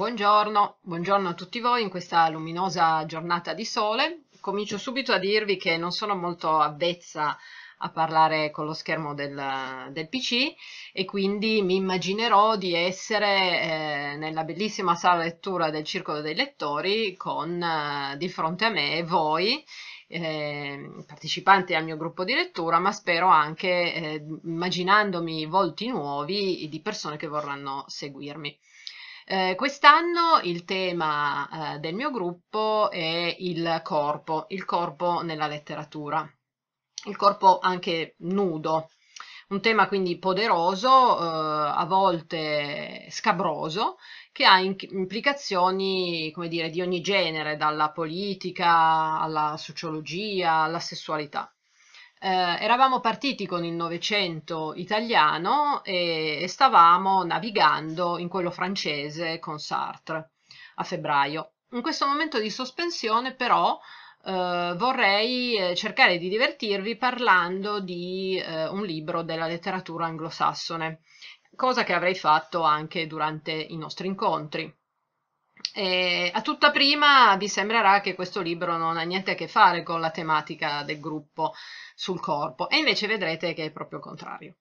Buongiorno, buongiorno a tutti voi in questa luminosa giornata di sole. Comincio subito a dirvi che non sono molto avvezza a parlare con lo schermo del, del PC e quindi mi immaginerò di essere eh, nella bellissima sala lettura del Circolo dei Lettori con eh, di fronte a me voi eh, partecipanti al mio gruppo di lettura, ma spero anche eh, immaginandomi volti nuovi di persone che vorranno seguirmi. Eh, quest'anno il tema eh, del mio gruppo è il corpo, il corpo nella letteratura, il corpo anche nudo, un tema quindi poderoso, eh, a volte scabroso, che ha implicazioni come dire, di ogni genere, dalla politica alla sociologia alla sessualità. Eh, eravamo partiti con il Novecento italiano e, e stavamo navigando in quello francese con Sartre a febbraio. In questo momento di sospensione però Uh, vorrei eh, cercare di divertirvi parlando di uh, un libro della letteratura anglosassone, cosa che avrei fatto anche durante i nostri incontri. E eh, a tutta prima vi sembrerà che questo libro non ha niente a che fare con la tematica del gruppo sul corpo, e invece vedrete che è proprio il contrario.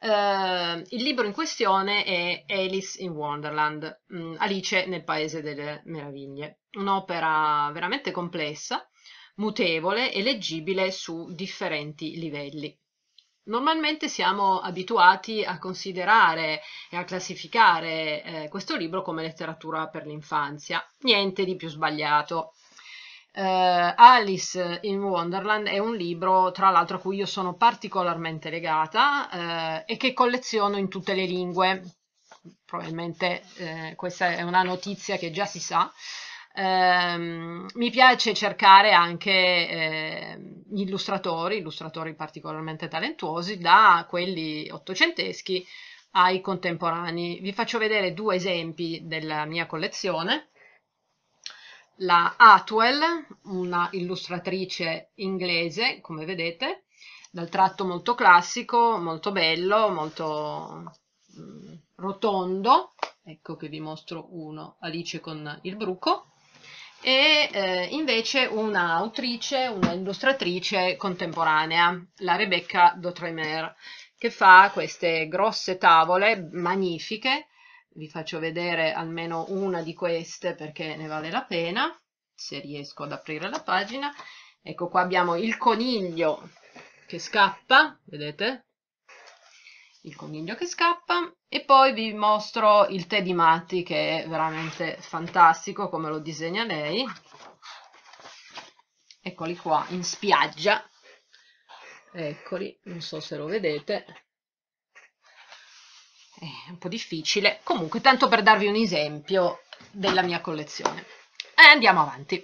Uh, il libro in questione è Alice in Wonderland, mm, Alice nel Paese delle Meraviglie, un'opera veramente complessa, mutevole e leggibile su differenti livelli. Normalmente siamo abituati a considerare e a classificare eh, questo libro come letteratura per l'infanzia, niente di più sbagliato. Uh, Alice in Wonderland è un libro, tra l'altro, a cui io sono particolarmente legata uh, e che colleziono in tutte le lingue. Probabilmente uh, questa è una notizia che già si sa. Ehm, mi piace cercare anche ehm, illustratori, illustratori particolarmente talentuosi, da quelli ottocenteschi ai contemporanei. Vi faccio vedere due esempi della mia collezione. La Atwell, una illustratrice inglese, come vedete, dal tratto molto classico, molto bello, molto mm, rotondo. Ecco che vi mostro uno, Alice con il bruco e eh, invece un'autrice, un'illustratrice contemporanea, la Rebecca D'Otremer, che fa queste grosse tavole magnifiche, vi faccio vedere almeno una di queste perché ne vale la pena, se riesco ad aprire la pagina, ecco qua abbiamo il coniglio che scappa, vedete? il coniglio che scappa e poi vi mostro il tè di matti che è veramente fantastico come lo disegna lei eccoli qua in spiaggia eccoli non so se lo vedete è un po' difficile comunque tanto per darvi un esempio della mia collezione e eh, andiamo avanti.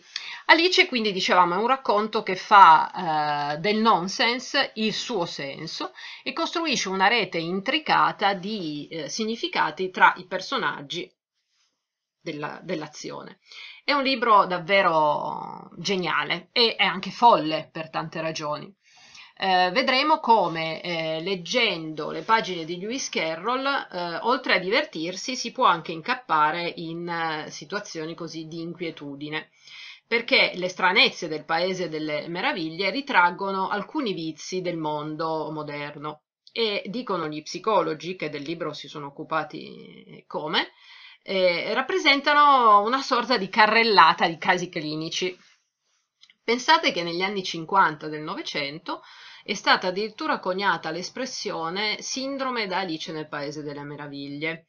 Alice, quindi dicevamo, è un racconto che fa eh, del nonsense il suo senso e costruisce una rete intricata di eh, significati tra i personaggi dell'azione. è un libro davvero geniale e è anche folle per tante ragioni eh, vedremo come eh, leggendo le pagine di Lewis Carroll, eh, oltre a divertirsi, si può anche incappare in eh, situazioni così di inquietudine, perché le stranezze del paese delle meraviglie ritraggono alcuni vizi del mondo moderno e dicono gli psicologi che del libro si sono occupati come, eh, rappresentano una sorta di carrellata di casi clinici Pensate che negli anni 50 del Novecento è stata addirittura coniata l'espressione sindrome da Alice nel Paese delle Meraviglie,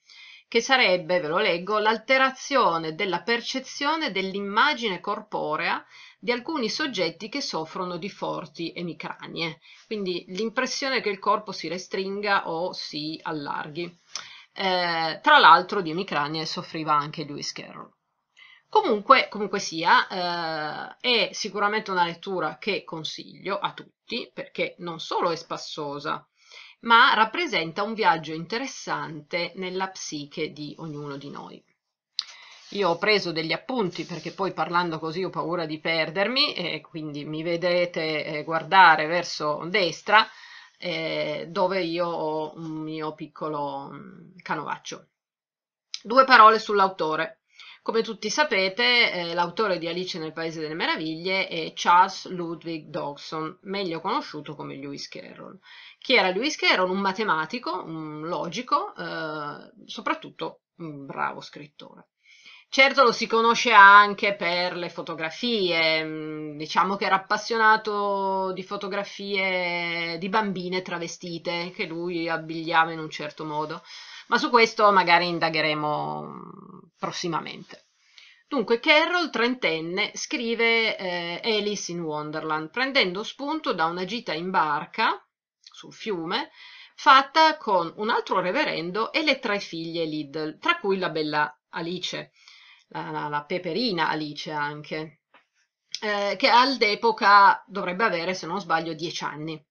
che sarebbe, ve lo leggo, l'alterazione della percezione dell'immagine corporea di alcuni soggetti che soffrono di forti emicranie, quindi l'impressione che il corpo si restringa o si allarghi. Eh, tra l'altro di emicranie soffriva anche Lewis Carroll. Comunque, comunque sia, eh, è sicuramente una lettura che consiglio a tutti perché non solo è spassosa, ma rappresenta un viaggio interessante nella psiche di ognuno di noi. Io ho preso degli appunti perché poi parlando così ho paura di perdermi e quindi mi vedete eh, guardare verso destra eh, dove io ho un mio piccolo mm, canovaccio. Due parole sull'autore. Come tutti sapete, eh, l'autore di Alice nel Paese delle Meraviglie è Charles Ludwig Dodson, meglio conosciuto come Lewis Carroll. Chi era Lewis Carroll? Un matematico, un logico, eh, soprattutto un bravo scrittore. Certo lo si conosce anche per le fotografie, mm, diciamo che era appassionato di fotografie di bambine travestite che lui abbigliava in un certo modo, ma su questo magari indagheremo prossimamente. Dunque, Carol, trentenne, scrive eh, Alice in Wonderland, prendendo spunto da una gita in barca sul fiume fatta con un altro reverendo e le tre figlie Lidl, tra cui la bella Alice, la, la, la peperina Alice anche, eh, che all'epoca dovrebbe avere, se non sbaglio, dieci anni.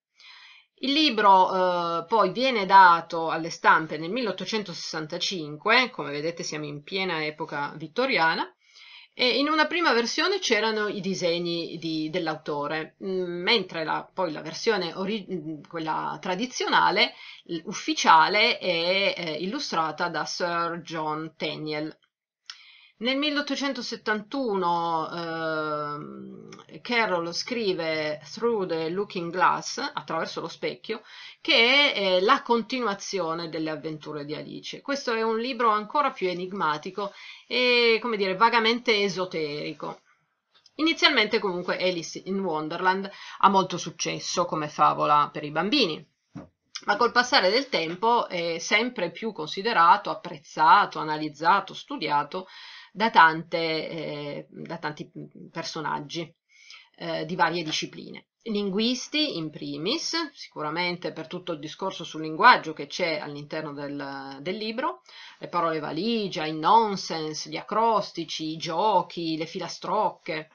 Il libro eh, poi viene dato alle stampe nel 1865, come vedete siamo in piena epoca vittoriana, e in una prima versione c'erano i disegni di, dell'autore, mm, mentre la, poi la versione mm, quella tradizionale, ufficiale, è eh, illustrata da Sir John Tenniel. Nel 1871 eh, Carroll scrive Through the Looking Glass, attraverso lo specchio, che è eh, la continuazione delle avventure di Alice. Questo è un libro ancora più enigmatico e, come dire, vagamente esoterico. Inizialmente comunque Alice in Wonderland ha molto successo come favola per i bambini, ma col passare del tempo è sempre più considerato, apprezzato, analizzato, studiato da, tante, eh, da tanti mm, personaggi eh, di varie discipline. Linguisti in primis, sicuramente per tutto il discorso sul linguaggio che c'è all'interno del, del, libro, le parole valigia, i nonsense, gli acrostici, i giochi, le filastrocche,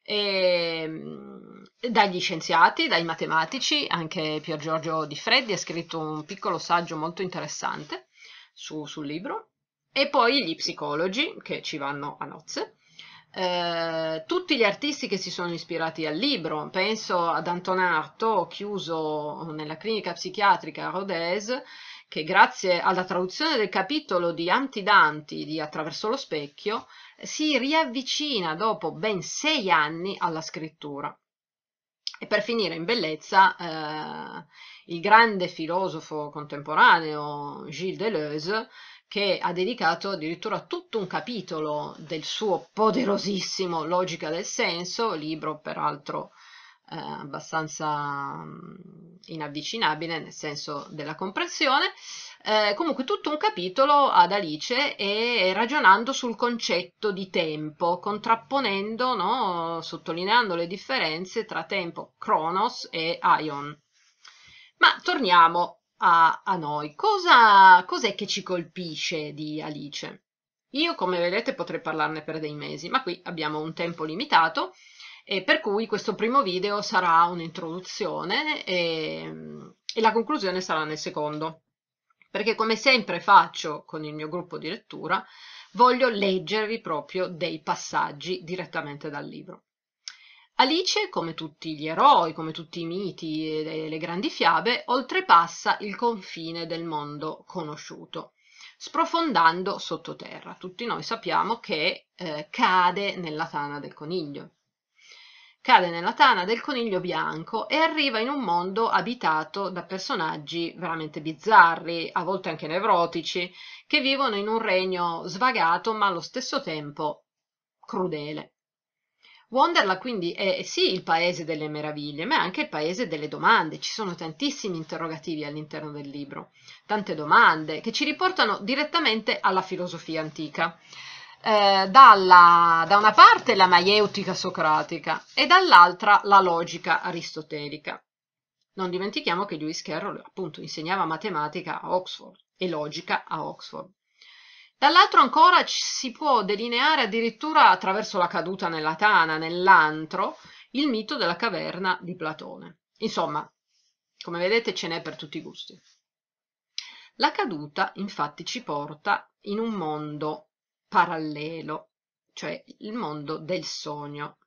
e, ehm, dagli scienziati, dai matematici, anche Pier Giorgio Di Freddi ha scritto un piccolo saggio molto interessante su, sul libro, e poi gli psicologi che ci vanno a nozze. Eh, tutti gli artisti che si sono ispirati al libro, penso ad Antonarto, chiuso nella clinica psichiatrica a Rodez, che grazie alla traduzione del capitolo di Antidanti di Attraverso lo specchio si riavvicina dopo ben sei anni alla scrittura. E per finire in bellezza, eh, il grande filosofo contemporaneo Gilles Deleuze che ha dedicato addirittura tutto un capitolo del suo poderosissimo Logica del senso, libro peraltro eh, abbastanza mm, inavvicinabile nel senso della comprensione, eh, comunque tutto un capitolo ad Alice e ragionando sul concetto di tempo, contrapponendo, no, sottolineando le differenze tra tempo Cronos e Ion. Ma torniamo a, a noi. Cosa, cos'è che ci colpisce di Alice? Io, come vedete, potrei parlarne per dei mesi, ma qui abbiamo un tempo limitato e per cui questo primo video sarà un'introduzione e, ehm, e la conclusione sarà nel secondo. Perché come sempre faccio con il mio gruppo di lettura, voglio leggervi proprio dei passaggi direttamente dal libro. Alice, come tutti gli eroi, come tutti i miti e le grandi fiabe, oltrepassa il confine del mondo conosciuto, sprofondando sottoterra. Tutti noi sappiamo che eh, cade nella tana del coniglio. Cade nella tana del coniglio bianco e arriva in un mondo abitato da personaggi veramente bizzarri, a volte anche nevrotici, che vivono in un regno svagato ma allo stesso tempo crudele. Wonderland quindi è sì il paese delle meraviglie, ma è anche il paese delle domande. Ci sono tantissimi interrogativi all'interno del libro, tante domande che ci riportano direttamente alla filosofia antica. Eh, dalla, da una parte la maieutica socratica e dall'altra la logica aristotelica. Non dimentichiamo che Lewis Carroll appunto insegnava matematica a Oxford e logica a Oxford. Dall'altro ancora ci si può delineare addirittura attraverso la caduta nella tana, nell'antro, il mito della caverna di Platone. Insomma, come vedete ce n'è per tutti i gusti. La caduta infatti ci porta in un mondo parallelo, cioè il mondo del sogno,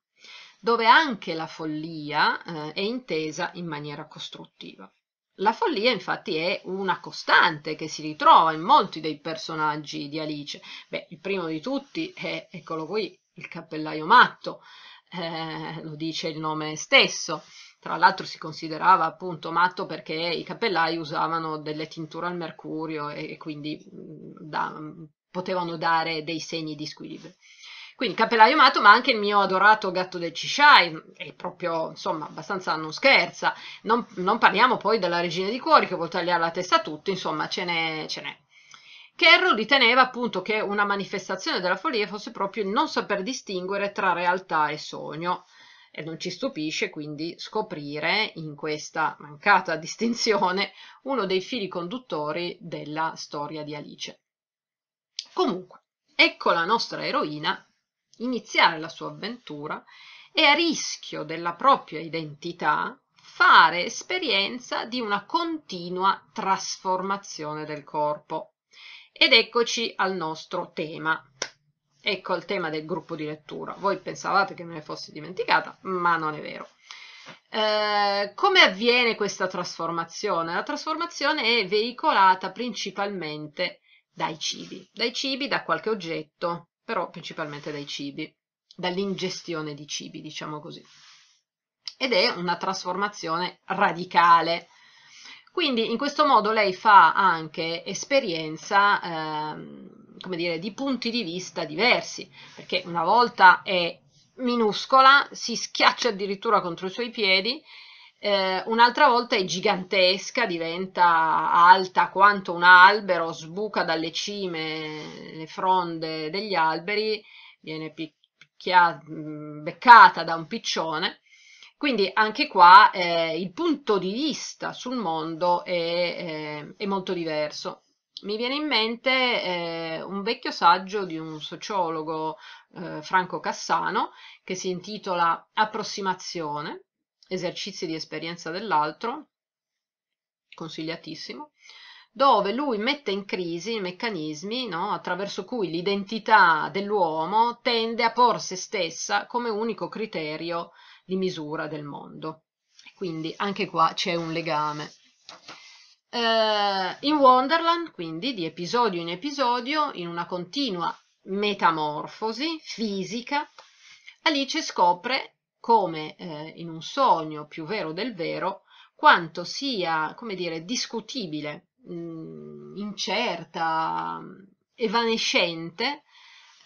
dove anche la follia eh, è intesa in maniera costruttiva. La follia infatti è una costante che si ritrova in molti dei personaggi di Alice. Beh, il primo di tutti è, eccolo qui, il cappellaio matto, eh, lo dice il nome stesso. Tra l'altro si considerava appunto matto perché i cappellai usavano delle tinture al mercurio e, e quindi mm, da, potevano dare dei segni di squilibrio. Quindi cappellaio matto, ma anche il mio adorato gatto del Cishai, è proprio, insomma, abbastanza non scherza. Non, non parliamo poi della regina di cuori che vuol tagliare la testa a tutti, insomma, ce n'è. Ce n'è. Kerro riteneva appunto che una manifestazione della follia fosse proprio il non saper distinguere tra realtà e sogno e non ci stupisce quindi scoprire in questa mancata distinzione uno dei fili conduttori della storia di Alice. Comunque, ecco la nostra eroina iniziare la sua avventura e a rischio della propria identità fare esperienza di una continua trasformazione del corpo. Ed eccoci al nostro tema. Ecco il tema del gruppo di lettura. Voi pensavate che me ne fossi dimenticata, ma non è vero. Eh, come avviene questa trasformazione? La trasformazione è veicolata principalmente dai cibi, dai cibi, da qualche oggetto, però principalmente dai cibi, dall'ingestione di cibi, diciamo così. Ed è una trasformazione radicale. Quindi in questo modo lei fa anche esperienza, ehm, come dire, di punti di vista diversi, perché una volta è minuscola, si schiaccia addirittura contro i suoi piedi eh, un'altra volta è gigantesca, diventa alta quanto un albero, sbuca dalle cime le fronde degli alberi, viene picchia, mm, beccata da un piccione. Quindi anche qua eh, il punto di vista sul mondo è, eh, è molto diverso. Mi viene in mente eh, un vecchio saggio di un sociologo eh, Franco Cassano che si intitola Approssimazione esercizi di esperienza dell'altro, consigliatissimo, dove lui mette in crisi i meccanismi no, attraverso cui l'identità dell'uomo tende a por se stessa come unico criterio di misura del mondo. Quindi anche qua c'è un legame. Eh, in Wonderland, quindi, di episodio in episodio, in una continua metamorfosi fisica, Alice scopre come eh, in un sogno più vero del vero, quanto sia, come dire, discutibile, mh, incerta, evanescente,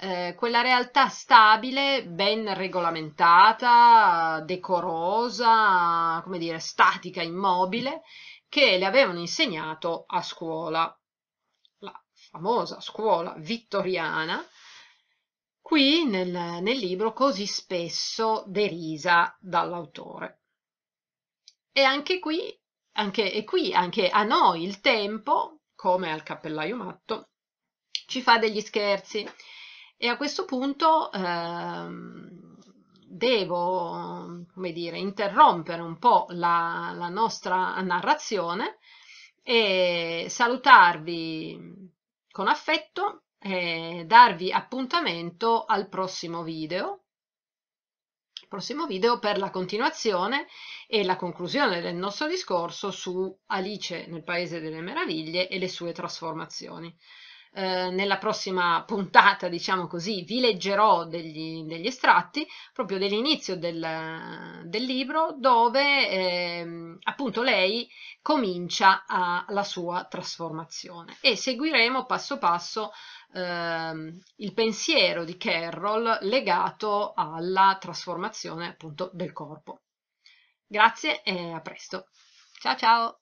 eh, quella realtà stabile, ben regolamentata, decorosa, come dire, statica, immobile, che le avevano insegnato a scuola, la famosa scuola vittoriana, qui nel, nel libro così spesso derisa dall'autore. E anche qui, anche, e qui, anche a noi il tempo, come al cappellaio matto, ci fa degli scherzi. E a questo punto eh, devo, come dire, interrompere un po' la, la nostra narrazione e salutarvi con affetto eh, darvi appuntamento al prossimo video, prossimo video per la continuazione e la conclusione del nostro discorso su Alice nel Paese delle Meraviglie e le sue trasformazioni eh, nella prossima puntata, diciamo così, vi leggerò degli, degli estratti proprio dell'inizio del, del, libro dove eh, appunto lei comincia a, la sua trasformazione e seguiremo passo passo ehm, il pensiero di Carroll legato alla trasformazione appunto del corpo. Grazie e a presto. Ciao ciao!